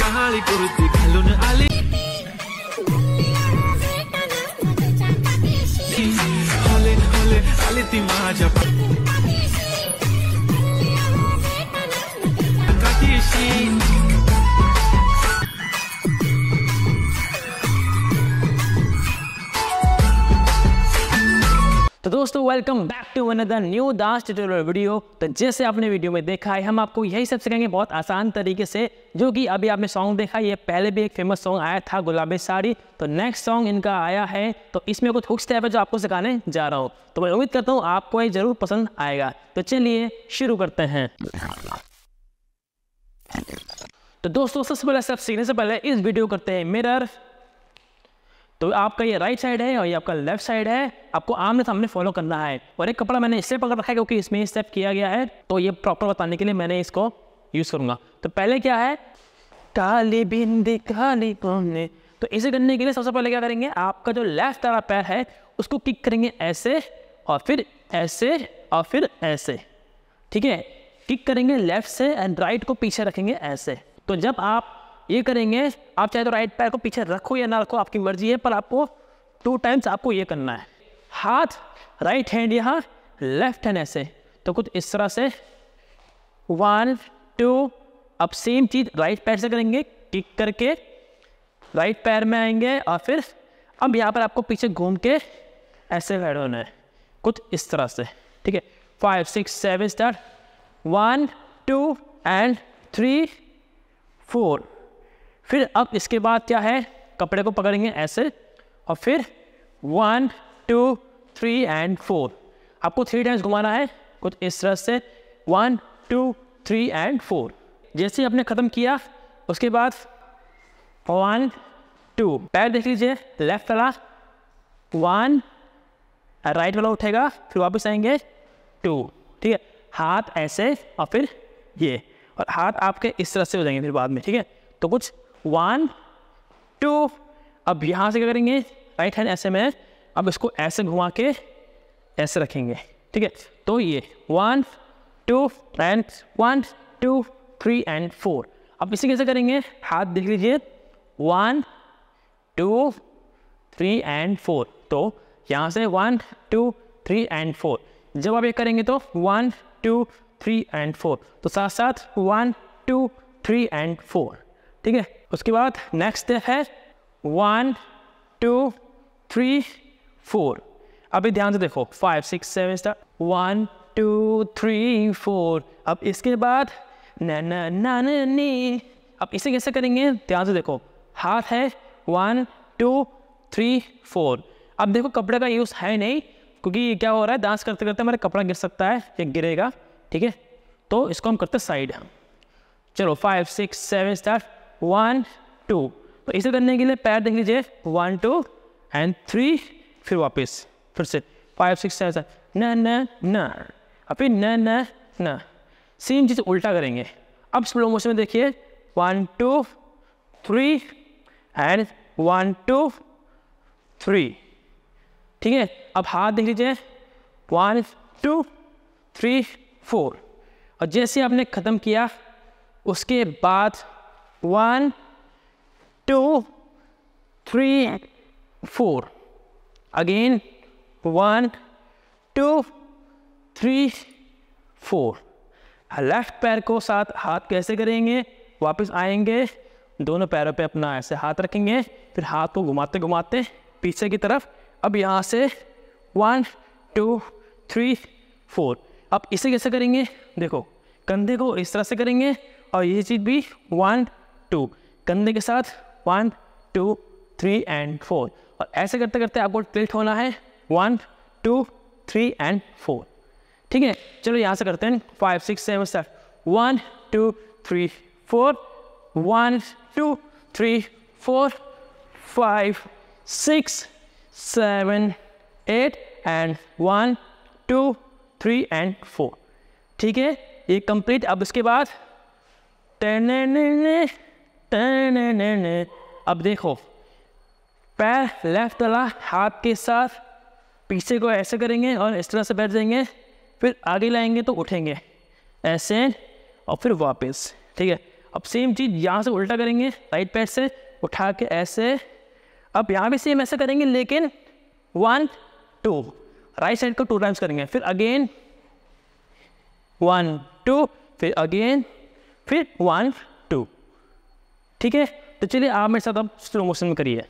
काळी कुर्ती घालून आली हले हले आली ती माझ्या तो दोस्तों welcome back to another new dance tutorial video तो जैसे आपने वीडियो में देखा है हम आपको यही सब सिखाएंगे बहुत आसान तरीके से जो कि अभी आपने सॉन्ग देखा ये पहले भी एक फेमस सॉन्ग आया था गुलाबी साड़ी तो नेक्स्ट सॉन्ग इनका आया है तो इसमें कुछ हुक्स टाइप है जो आपको सिखाने जा रहा हूँ तो मैं उम्मीद करता हूँ आपको ये जरूर पसंद आएगा तो चलिए शुरू करते हैं तो दोस्तों सबसे पहले सब सीखने से पहले इस वीडियो करते हैं मिरर तो आपका ये राइट साइड है और ये आपका लेफ्ट साइड है आपको आमने सामने फॉलो करना है और एक कपड़ा मैंने इससे पकड़ रखा है क्योंकि इसमें स्टेप किया गया है तो ये प्रॉपर बताने के लिए मैंने इसको यूज़ करूंगा तो पहले क्या है काली बिंदी काली कौने तो इसे करने के लिए सबसे पहले क्या करेंगे आपका जो लेफ्ट वाला पैर है उसको किक करेंगे ऐसे और फिर ऐसे और फिर ऐसे ठीक है किक करेंगे लेफ्ट से एंड राइट को पीछे रखेंगे ऐसे तो जब आप ये करेंगे आप चाहे तो राइट पैर को पीछे रखो या ना रखो आपकी मर्जी है पर आपको टू टाइम्स आपको ये करना है हाथ राइट हैंड यहाँ लेफ्ट हैंड ऐसे तो कुछ इस तरह से वन टू अब सेम चीज़ राइट पैर से करेंगे किक करके राइट पैर में आएंगे और फिर अब यहाँ पर आपको पीछे घूम के ऐसे खड़े होना है कुछ इस तरह से ठीक है five six seven start one two and three four फिर अब इसके बाद क्या है कपड़े को पकड़ेंगे ऐसे और फिर one two three and four आपको थ्री टाइम्स घुमाना है कुछ इस तरह से one two three and four जैसे ही आपने ख़त्म किया उसके बाद वन टू पैर देख लीजिए लेफ्ट वाला वन राइट वाला उठेगा फिर वापस आएंगे टू ठीक है हाथ ऐसे और फिर ये और हाथ आपके इस तरह से हो जाएंगे फिर बाद में ठीक है तो कुछ वन टू अब यहाँ से क्या करेंगे राइट हैंड ऐसे में अब इसको ऐसे घुमा के ऐसे रखेंगे ठीक है तो ये one two and one two three and four अब इसे कैसे करेंगे हाथ देख लीजिए one two three and four तो यहाँ से one two three and four जब आप ये करेंगे तो one two three and four तो साथ साथ one two three and four ठीक है उसके बाद नेक्स्ट है वन टू थ्री फोर अभी ध्यान से देखो five six seven start one two three four अब इसके बाद न न न नी अब इसे कैसे करेंगे ध्यान से देखो हाथ है वन टू थ्री फोर अब देखो कपड़े का यूज़ है नहीं क्योंकि क्या हो रहा है डांस करते करते हमारा कपड़ा गिर सकता है या गिरेगा ठीक है तो इसको हम करते साइड चलो five six seven start one two तो इसे करने के लिए पैर देख लीजिए वन टू एंड थ्री फिर वापस फिर से फाइव सिक्स सेवन न न फिर न न न सेम चीज़ उल्टा करेंगे अब स्लो मोशन में देखिए one two three and one two three ठीक है अब हाथ देख लीजिए वन टू थ्री फोर और जैसे आपने ख़त्म किया उसके बाद one two three four again one two three four left पैर को साथ हाथ कैसे करेंगे वापस आएंगे दोनों पैरों पे अपना ऐसे हाथ रखेंगे फिर हाथ को घुमाते घुमाते पीछे की तरफ अब यहाँ से वन टू थ्री फोर अब इसे कैसे करेंगे देखो कंधे को इस तरह से करेंगे और ये चीज़ भी वन टू कंधे के साथ one two three and four और ऐसे करते करते आपको टिल्ट होना है one two three and four ठीक है चलो यहाँ से करते हैं five six seven seven one two three four one two three four five six seven eight and one two three and four ठीक है ये कंप्लीट अब इसके बाद टेन अब देखो पैर लेफ्ट वाला हाथ के साथ पीछे को ऐसे करेंगे और इस तरह से बैठ जाएंगे फिर आगे लाएंगे तो उठेंगे ऐसे और फिर वापस ठीक है अब सेम चीज़ यहाँ से उल्टा करेंगे राइट पैर से उठा के ऐसे अब यहाँ भी सेम ऐसे करेंगे लेकिन वन टू राइट साइड को टू टाइम्स करेंगे फिर अगेन वन टू फिर अगेन फिर वन ठीक है तो चलिए आप मेरे साथ अब स्लो मोशन में करिए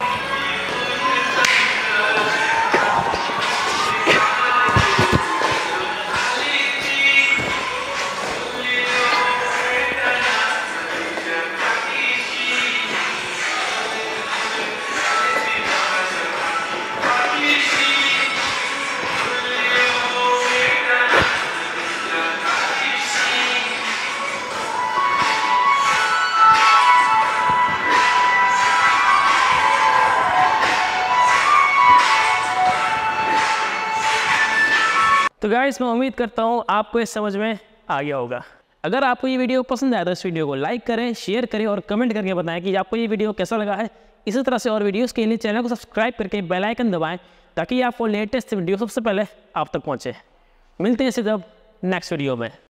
तो गाइस मैं उम्मीद करता हूँ आपको ये समझ में आ गया होगा अगर आपको ये वीडियो पसंद आया तो इस वीडियो को लाइक करें शेयर करें और कमेंट करके बताएं कि आपको ये वीडियो कैसा लगा है इसी तरह से और वीडियोस के लिए चैनल को सब्सक्राइब करके बेल आइकन दबाएं ताकि आपको लेटेस्ट वीडियो सबसे पहले आप तक पहुंचे मिलते हैं इसे तब नेक्स्ट वीडियो में